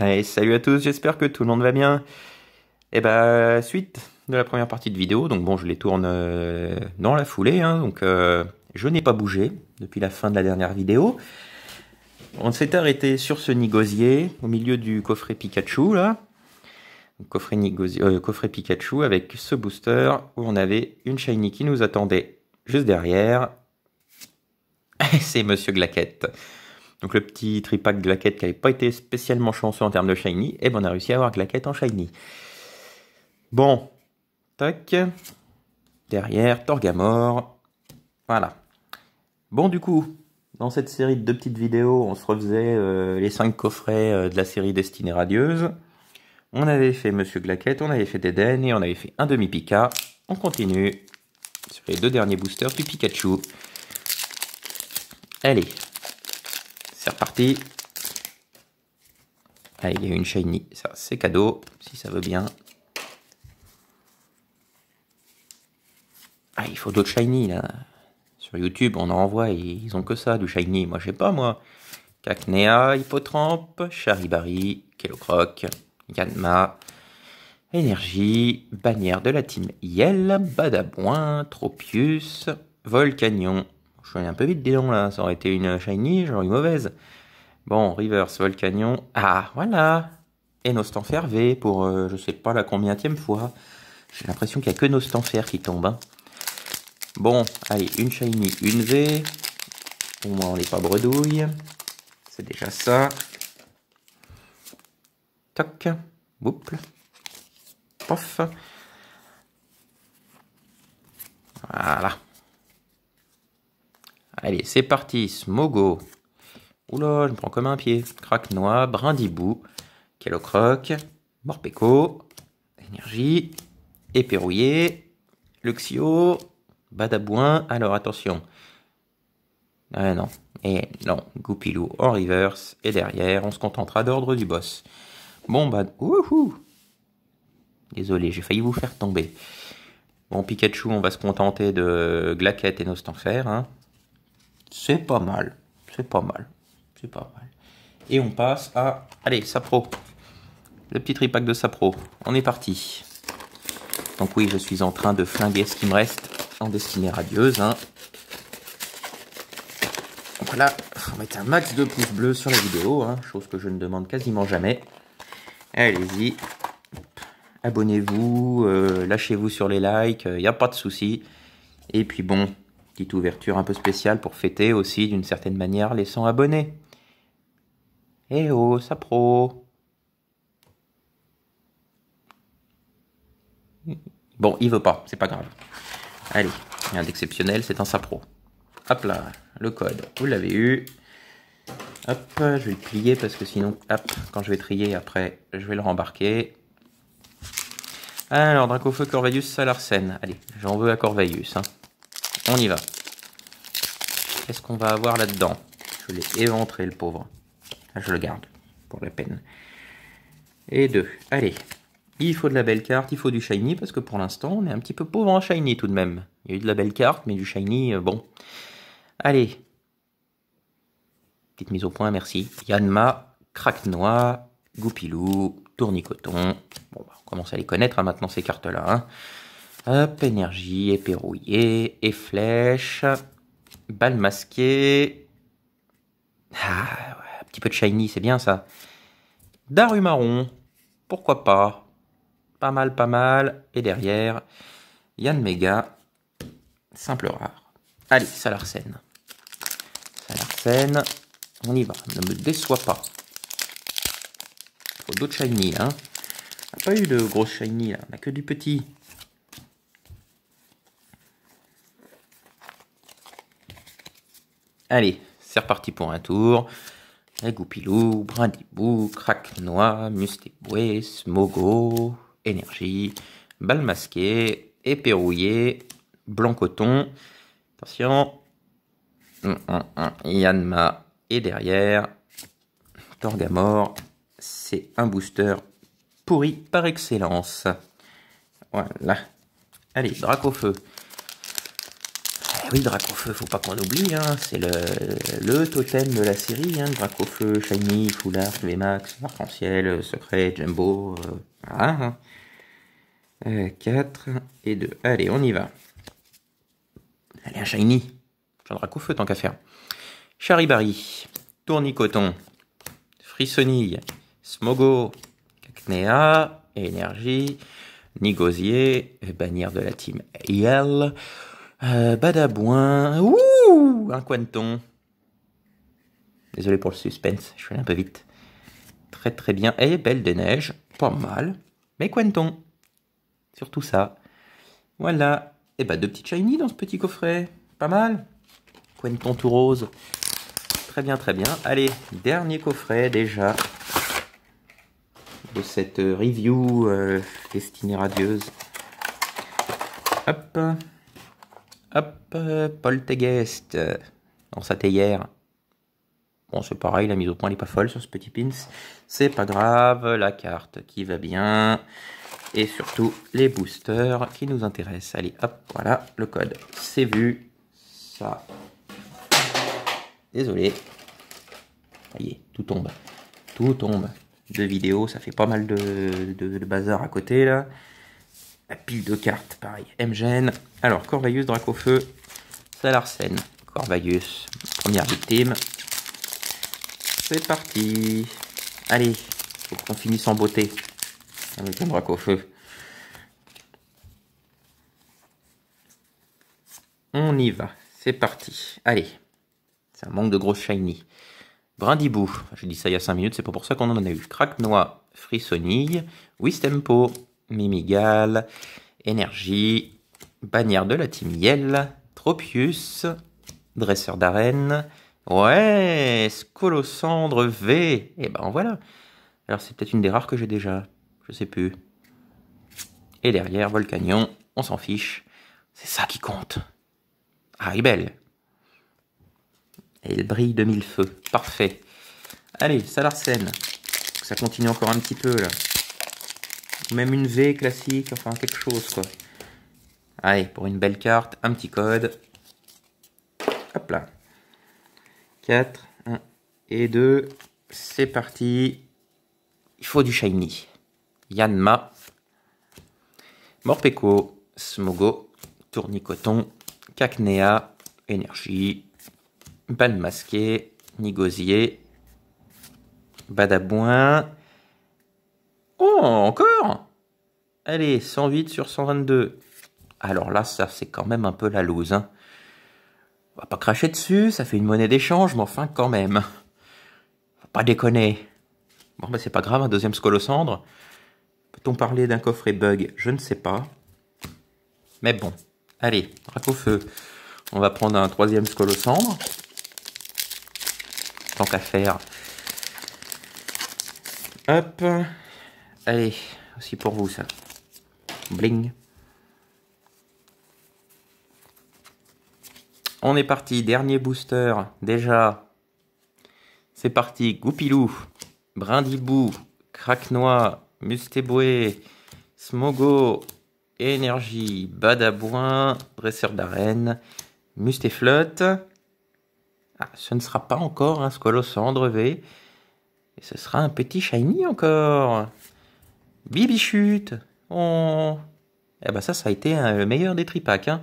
Allez, salut à tous, j'espère que tout le monde va bien. Et eh bah, suite de la première partie de vidéo, donc bon, je les tourne euh, dans la foulée, hein, donc euh, je n'ai pas bougé depuis la fin de la dernière vidéo. On s'est arrêté sur ce nigosier, au milieu du coffret Pikachu, là. coffret, euh, coffret Pikachu avec ce booster où on avait une Shiny qui nous attendait juste derrière. C'est Monsieur Glaquette. Donc le petit tripack Glaquette qui n'avait pas été spécialement chanceux en termes de shiny, et eh ben on a réussi à avoir Glaquette en shiny. Bon, tac. Derrière, Torgamore. Voilà. Bon du coup, dans cette série de deux petites vidéos, on se refaisait euh, les cinq coffrets euh, de la série Destinée Radieuse. On avait fait Monsieur Glaquette, on avait fait Deden et on avait fait un demi-pika. On continue sur les deux derniers boosters du Pikachu. Allez, c'est reparti. Ah il y a une shiny. Ça, c'est cadeau, si ça veut bien. Ah, il faut d'autres shiny, là. Sur YouTube, on en envoie, et ils ont que ça, du shiny. Moi, je sais pas, moi. Cacnea, Hippotrampe, Charibari, Kellocroc, Yanma, Énergie, Bannière de la team Yel, Badaboin, Tropius, Volcanion, je suis allé un peu vite, dis là. Ça aurait été une shiny, genre une mauvaise. Bon, reverse, Volcanion. Ah, voilà Et Nostanfer V pour euh, je sais pas la combienième fois. J'ai l'impression qu'il n'y a que Nostanfer qui tombe. Hein. Bon, allez, une shiny, une V. Au moins, on n'est pas bredouille. C'est déjà ça. Toc. boucle. Pof. Voilà. Allez, c'est parti, Smogo. Oula, je me prends comme un pied. Craque-noix, Brindibou, Kellocroc, Morpeko, Énergie, Éperouillé, Luxio, Badabouin. Alors attention. Ah non, et non, Goupilou en reverse, et derrière, on se contentera d'ordre du boss. Bon bah, wouhou Désolé, j'ai failli vous faire tomber. Bon, Pikachu, on va se contenter de Glaquette et Nostanfer, hein. C'est pas mal. C'est pas mal. C'est pas mal. Et on passe à... Allez, Sapro. Le petit tripack de Sapro. On est parti. Donc oui, je suis en train de flinguer ce qui me reste en destinée radieuse. Hein. Donc là, mettre un max de pouces bleus sur la vidéo, hein, chose que je ne demande quasiment jamais. Allez-y, abonnez-vous, euh, lâchez-vous sur les likes, il euh, n'y a pas de souci. Et puis bon, Petite ouverture un peu spéciale pour fêter aussi d'une certaine manière les 100 abonnés. et eh oh, sapro Bon, il veut pas, c'est pas grave. Allez, rien d'exceptionnel, c'est un sapro. Hop là, le code, vous l'avez eu. Hop, je vais le plier parce que sinon, hop, quand je vais trier après, je vais le rembarquer. Alors, Dracofeu, Corvaeus, Salarsen. Allez, j'en veux à Corvaeus. Hein on y va. Qu'est-ce qu'on va avoir là-dedans Je l'ai éventré, le pauvre. Ah, je le garde, pour la peine. Et deux. Allez, il faut de la belle carte, il faut du shiny, parce que pour l'instant, on est un petit peu pauvre en shiny tout de même. Il y a eu de la belle carte, mais du shiny, euh, bon. Allez. Petite mise au point, merci. Yanma, Craquenois, Goupilou, Tournicoton. Bon, bah, on commence à les connaître hein, maintenant, ces cartes-là. Hein. Hop, énergie, éperrouillée, et flèche, balle masquée. Ah, un petit peu de shiny, c'est bien ça. Daru marron, pourquoi pas. Pas mal, pas mal. Et derrière, Yann Mega, simple rare. Allez, Salarsen. Salarsen, on y va, ne me déçois pas. Faut d'autres shiny, hein. On n'a pas eu de gros shiny, là. on a que du petit. Allez, c'est reparti pour un tour. Goupilou, Brindibou, Craquenois, Mustéboué, Smogo, Énergie, Balmasqué, Éperouillé, Blanc Coton. Attention. Hum, hum, hum, Yanma et derrière. Torgamore, c'est un booster pourri par excellence. Voilà. Allez, Dracofeu. feu. Ah oui, Dracofeu, faut pas qu'on oublie, hein. c'est le, totem de la série, hein, Dracofeu, Shiny, Foulard, VMAX, Arc-en-Ciel, Secret, Jumbo, 4 euh, hein. euh, et 2. Allez, on y va. Allez, un Shiny. un Dracofeu, tant qu'à faire. Charibari, Tournicoton, Frissonille, Smogo, Cacnea, Énergie, Nigosier, Bannière de la team Yel. Badaboin. Euh, badabouin. Ouh Un Quenton. Désolé pour le suspense, je suis allé un peu vite. Très très bien. Et Belle des Neiges, pas mal. Mais Quenton, Surtout ça. Voilà. Et eh bah ben, deux petits shiny dans ce petit coffret. Pas mal. Quenton tout rose. Très bien, très bien. Allez, dernier coffret déjà de cette review euh, destinée radieuse. Hop. Hop, Teguest dans ça hier. Bon, c'est pareil, la mise au point n'est pas folle sur ce petit pins. C'est pas grave, la carte qui va bien. Et surtout, les boosters qui nous intéressent. Allez, hop, voilà, le code, c'est vu. Ça. Désolé. Voyez, tout tombe. Tout tombe. Deux vidéos, ça fait pas mal de, de bazar à côté, là. La pile de cartes, pareil. MGN. Alors, Corvaillus, Feu, Salarsen. Corvaillus, première victime. C'est parti. Allez, faut qu'on finisse en beauté. Avec un Feu. On y va. C'est parti. Allez. C'est un manque de gros shiny. Brindibou. J'ai dit ça il y a 5 minutes, c'est pas pour ça qu'on en a eu. Cracnois, Frissonille, Wistempo, Mimigal, Énergie, Bannière de la miel, Tropius, Dresseur d'arène. Ouais, Scolosandre V. Et eh ben voilà. Alors c'est peut-être une des rares que j'ai déjà. Je sais plus. Et derrière, Volcanion, on s'en fiche. C'est ça qui compte. Harry ah, Et elle brille de mille feux. Parfait. Allez, Salarsen. Ça continue encore un petit peu là même une V classique, enfin quelque chose quoi. Allez, pour une belle carte, un petit code. Hop là. 4, 1 et 2. C'est parti. Il faut du shiny. Yanma. Morpeko. Smogo. Tournicoton. Cacnea. Énergie. Ban masqué. Nigosier. Badabouin. Oh, encore Allez, 108 sur 122. Alors là, ça, c'est quand même un peu la loose. Hein. On va pas cracher dessus, ça fait une monnaie d'échange, mais enfin, quand même. va pas déconner. Bon, mais ben, c'est pas grave, un deuxième cendre Peut-on parler d'un coffret bug Je ne sais pas. Mais bon, allez, drapeau feu. On va prendre un troisième cendre. Tant qu'à faire. Hop. Allez, aussi pour vous ça. Bling. On est parti, dernier booster, déjà. C'est parti, Goupilou, Brindibou, Craquenois, Mustéboué, Smogo, Énergie, Badabouin, Dresseur d'arène, Mustéflotte. Ah, ce ne sera pas encore un Scolosandre, V. Et ce sera un petit shiny encore. Bibichute On... Oh. Eh ben ça, ça a été hein, le meilleur des tripacks. Hein.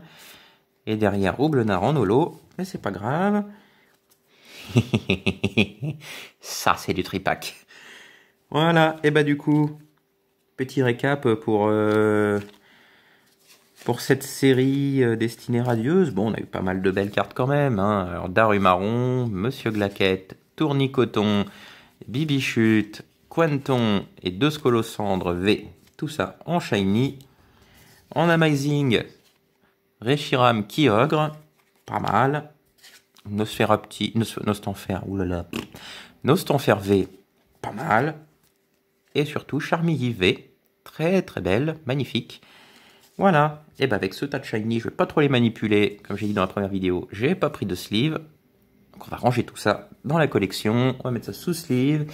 Et derrière Roublenard en holo, mais c'est pas grave. ça, c'est du tripack. Voilà, et eh bah ben, du coup, petit récap pour, euh, pour cette série euh, destinée radieuse. Bon, on a eu pas mal de belles cartes quand même. Hein. Alors, Daru Marron, Monsieur Glaquette, Tournicoton, Bibichute, Quanton et deux Scolosandre V. Tout ça en shiny. En amazing, Reshiram Kyogre. Pas mal. Nosferapti, Nostanfer, oulala. Nostanfer V. Pas mal. Et surtout Charmilly V. Très très belle, magnifique. Voilà. Et eh ben avec ce tas de shiny, je vais pas trop les manipuler. Comme j'ai dit dans la première vidéo, j'ai pas pris de sleeve. Donc on va ranger tout ça dans la collection. On va mettre ça sous sleeve.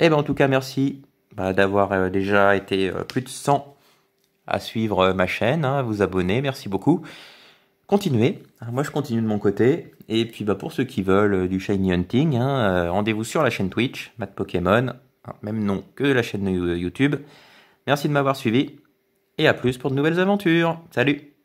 Et eh ben en tout cas, merci bah, d'avoir euh, déjà été euh, plus de 100 à suivre euh, ma chaîne, hein, à vous abonner, merci beaucoup. Continuez, hein, moi je continue de mon côté. Et puis bah, pour ceux qui veulent du Shiny Hunting, hein, rendez-vous sur la chaîne Twitch, Matt Pokémon, même nom que la chaîne YouTube. Merci de m'avoir suivi et à plus pour de nouvelles aventures. Salut